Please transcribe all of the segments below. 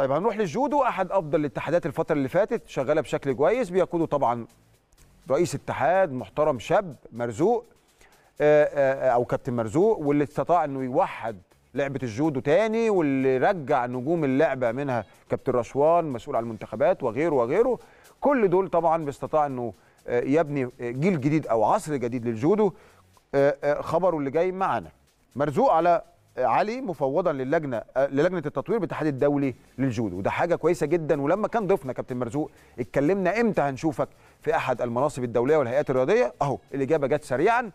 طيب هنروح للجودو احد افضل الاتحادات الفتره اللي فاتت شغاله بشكل كويس بيقوده طبعا رئيس اتحاد محترم شاب مرزوق آه، آه، او كابتن مرزوق واللي استطاع انه يوحد لعبه الجودو تاني واللي رجع نجوم اللعبه منها كابتن رشوان مسؤول عن المنتخبات وغيره وغيره كل دول طبعا باستطاع انه آه، يبني جيل جديد او عصر جديد للجودو خبره اللي جاي معانا مرزوق على علي مفوضا للجنه آه، للجنه التطوير بالاتحاد الدولي للجودو وده حاجه كويسه جدا ولما كان ضيفنا كابتن مرزوق اتكلمنا امتى هنشوفك في احد المناصب الدوليه والهيئات الرياضيه اهو الاجابه جت سريعا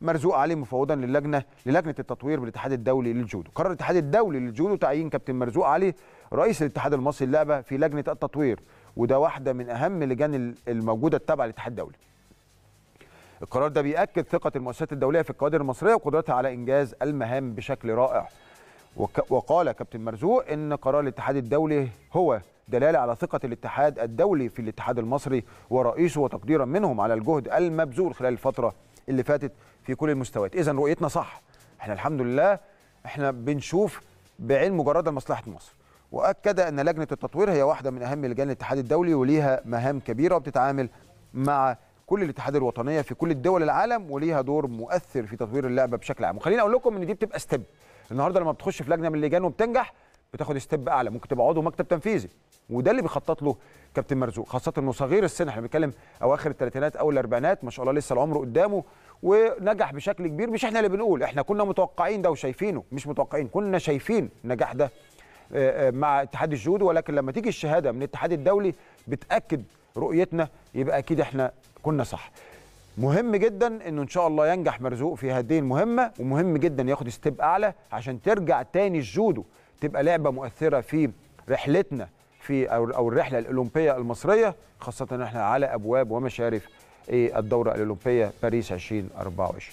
مرزوق علي مفوضا للجنه للجنه التطوير بالاتحاد الدولي للجودو قرر الاتحاد الدولي للجودو تعيين كابتن مرزوق علي رئيس الاتحاد المصري للعبه في لجنه التطوير وده واحده من اهم اللجان الموجوده التابعه للاتحاد الدولي القرار ده بيأكد ثقة المؤسسات الدولية في الكوادر المصرية وقدرتها على إنجاز المهام بشكل رائع وقال كابتن مرزوق إن قرار الاتحاد الدولي هو دلالة على ثقة الاتحاد الدولي في الاتحاد المصري ورئيسه وتقديرا منهم على الجهد المبذول خلال الفترة اللي فاتت في كل المستويات إذا رؤيتنا صح احنا الحمد لله احنا بنشوف بعين مجرد لمصلحة مصر واكد ان لجنه التطوير هي واحده من اهم لجان الاتحاد الدولي وليها مهام كبيره وبتتعامل مع كل الاتحاد الوطنيه في كل الدول العالم وليها دور مؤثر في تطوير اللعبه بشكل عام وخليني اقول لكم ان دي بتبقى ستيب النهارده لما بتخش في لجنه من اللجان وبتنجح بتاخد ستيب اعلى ممكن تبقى عضو مكتب تنفيذي وده اللي بيخطط له كابتن مرزوق خاصه انه صغير السن احنا بنتكلم اواخر الثلاثينات او الاربعينات ما شاء الله لسه العمر قدامه ونجح بشكل كبير مش احنا اللي بنقول احنا كنا متوقعين ده وشايفينه مش متوقعين كنا شايفين النجاح ده آه، آه، مع اتحاد الجود ولكن لما تيجي الشهاده من الاتحاد الدولي بتاكد رؤيتنا يبقى اكيد احنا كنا صح مهم جدا انه ان شاء الله ينجح مرزوق في هذه المهمه ومهم جدا ياخد ستيب اعلى عشان ترجع تاني الجودو تبقى لعبه مؤثره في رحلتنا في او الرحله الاولمبيه المصريه خاصه احنا على ابواب ومشارف إيه، الدوره الاولمبيه باريس 2024